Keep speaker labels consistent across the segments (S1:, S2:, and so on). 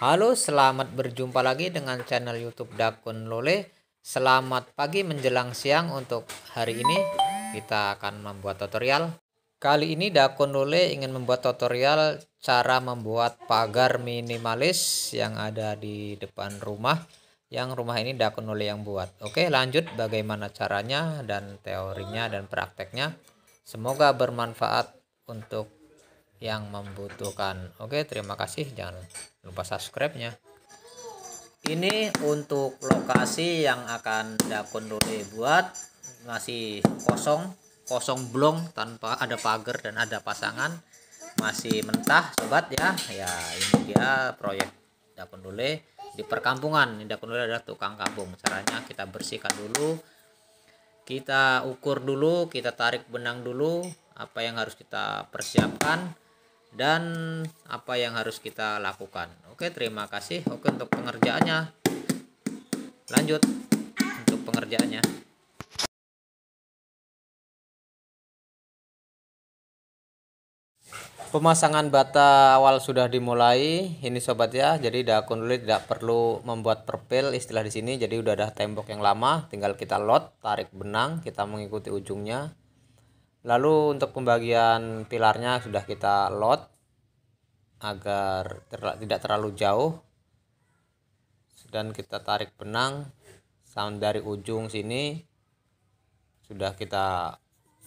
S1: Halo, selamat berjumpa lagi dengan channel YouTube Dakun Lole. Selamat pagi menjelang siang untuk hari ini. Kita akan membuat tutorial. Kali ini Dakun Lole ingin membuat tutorial cara membuat pagar minimalis yang ada di depan rumah. Yang rumah ini Dakun Lole yang buat. Oke, lanjut bagaimana caranya dan teorinya dan prakteknya. Semoga bermanfaat untuk yang membutuhkan. Oke, terima kasih. Jangan lupa subscribe-nya. Ini untuk lokasi yang akan Dakon Dole buat masih kosong, kosong blong tanpa ada pagar dan ada pasangan. Masih mentah, sobat ya. Ya, ini dia proyek Dakon Dule di perkampungan. Ini Dakon Dule adalah tukang kampung. Caranya kita bersihkan dulu kita ukur dulu, kita tarik benang dulu apa yang harus kita persiapkan dan apa yang harus kita lakukan. Oke, terima kasih. Oke, untuk pengerjaannya. Lanjut untuk pengerjaannya. Pemasangan bata awal sudah dimulai. Ini sobat ya, jadi dakun dulu tidak perlu membuat perpil istilah di sini. Jadi udah ada tembok yang lama, tinggal kita lot, tarik benang, kita mengikuti ujungnya lalu untuk pembagian pilarnya sudah kita lot agar ter tidak terlalu jauh dan kita tarik benang dari ujung sini sudah kita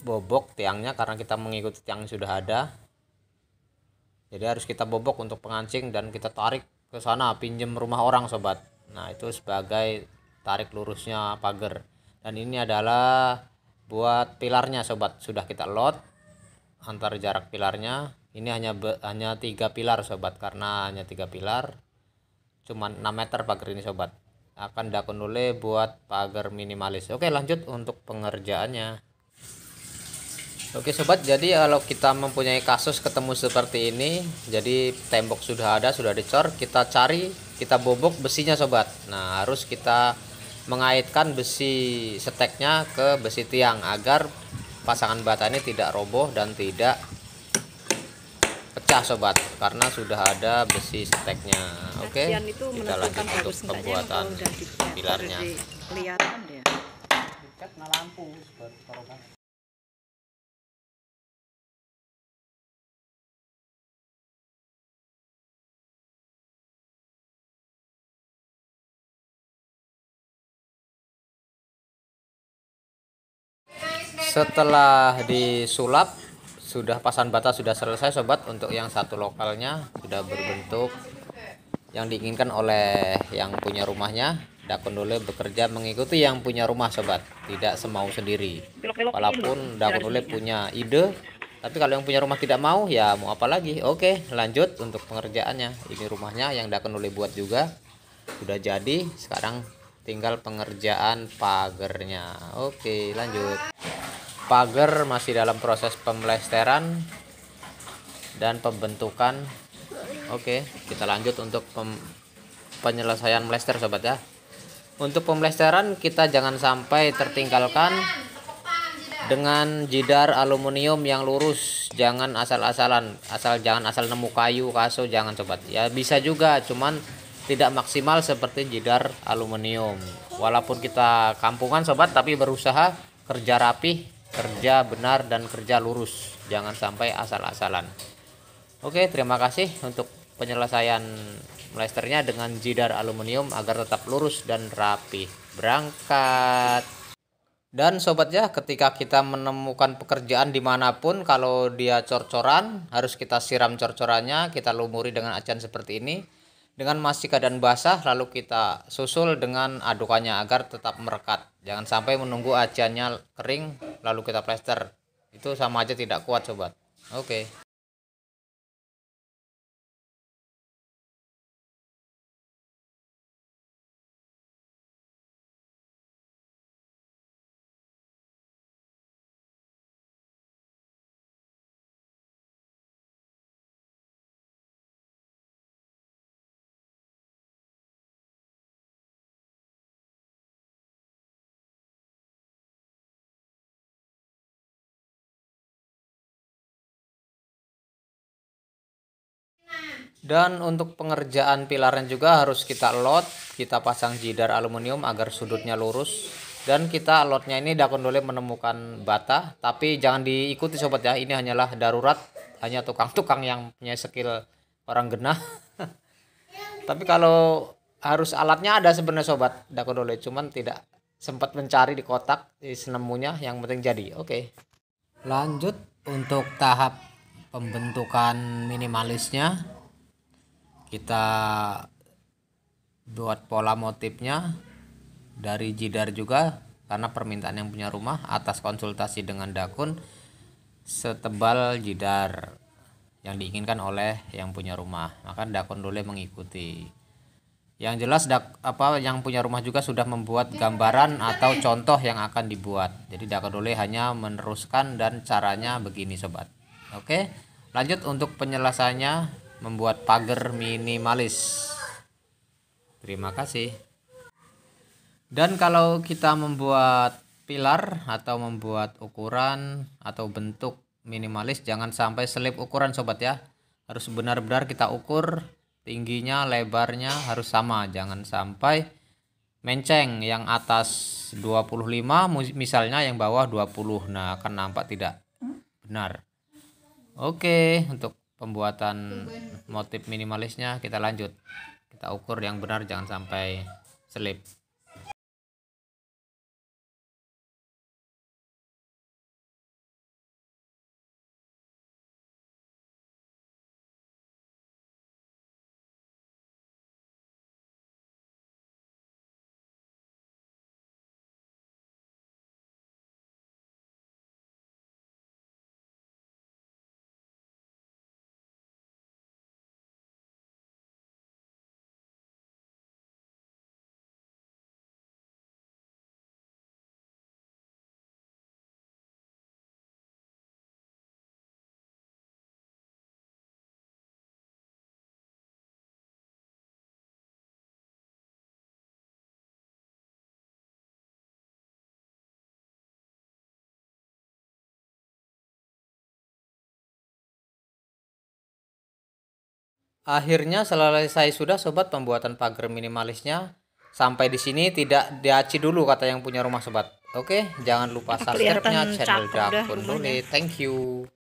S1: bobok tiangnya karena kita mengikuti tiang yang sudah ada jadi harus kita bobok untuk pengancing dan kita tarik ke sana pinjem rumah orang sobat nah itu sebagai tarik lurusnya pagar dan ini adalah buat pilarnya sobat sudah kita lot antar jarak pilarnya ini hanya hanya tiga pilar sobat karena hanya tiga pilar cuma 6 meter pagar ini sobat akan oleh buat pagar minimalis oke lanjut untuk pengerjaannya oke sobat jadi kalau kita mempunyai kasus ketemu seperti ini jadi tembok sudah ada sudah dicor kita cari kita bobok besinya sobat nah harus kita mengaitkan besi seteknya ke besi tiang agar pasangan bata ini tidak roboh dan tidak pecah sobat karena sudah ada besi seteknya oke okay? kita lanjut untuk pembuatan pilarnya setelah disulap sudah pasan batas sudah selesai sobat untuk yang satu lokalnya sudah berbentuk yang diinginkan oleh yang punya rumahnya dakon dole bekerja mengikuti yang punya rumah sobat tidak semau sendiri walaupun dakon dole punya ide tapi kalau yang punya rumah tidak mau ya mau apa lagi oke lanjut untuk pengerjaannya ini rumahnya yang dakon dole buat juga sudah jadi sekarang tinggal pengerjaan pagernya oke lanjut pagar masih dalam proses pemlesteran dan pembentukan oke kita lanjut untuk penyelesaian melester sobat ya untuk pemlesteran kita jangan sampai tertinggalkan dengan jidar aluminium yang lurus jangan asal-asalan asal jangan asal nemu kayu kaso jangan sobat ya bisa juga cuman tidak maksimal seperti jidar aluminium walaupun kita kampungan sobat tapi berusaha kerja rapi kerja benar dan kerja lurus jangan sampai asal-asalan oke terima kasih untuk penyelesaian melesternya dengan jidar aluminium agar tetap lurus dan rapi berangkat dan sobat ya ketika kita menemukan pekerjaan dimanapun kalau dia cor-coran harus kita siram cor-corannya kita lumuri dengan acan seperti ini dengan masih keadaan basah lalu kita susul dengan adukannya agar tetap merekat jangan sampai menunggu acannya kering lalu kita plester itu sama aja tidak kuat sobat oke okay. dan untuk pengerjaan pilarnya juga harus kita lot kita pasang jidar aluminium agar sudutnya lurus dan kita lotnya ini dakon dole menemukan bata tapi jangan diikuti sobat ya ini hanyalah darurat hanya tukang-tukang yang punya skill orang genah tapi kalau harus alatnya ada sebenarnya sobat dakon dole cuman tidak sempat mencari di kotak di senemunya yang penting jadi oke okay. lanjut untuk tahap pembentukan minimalisnya kita buat pola motifnya dari jidar juga karena permintaan yang punya rumah atas konsultasi dengan dakun setebal jidar yang diinginkan oleh yang punya rumah maka Dakun dulu mengikuti yang jelas dak, apa yang punya rumah juga sudah membuat ya, gambaran atau contoh yang akan dibuat jadi Dakun dulu hanya meneruskan dan caranya begini sobat oke lanjut untuk penyelesaiannya membuat pagar minimalis. Terima kasih. Dan kalau kita membuat pilar atau membuat ukuran atau bentuk minimalis jangan sampai selip ukuran sobat ya. Harus benar-benar kita ukur tingginya, lebarnya harus sama, jangan sampai menceng yang atas 25 misalnya yang bawah 20. Nah, akan nampak tidak benar. Oke, untuk pembuatan motif minimalisnya kita lanjut kita ukur yang benar jangan sampai selip Akhirnya selesai sudah sobat pembuatan pagar minimalisnya. Sampai di sini tidak diaci dulu kata yang punya rumah sobat. Oke, jangan lupa subscribe-nya channel Dakun Thank you.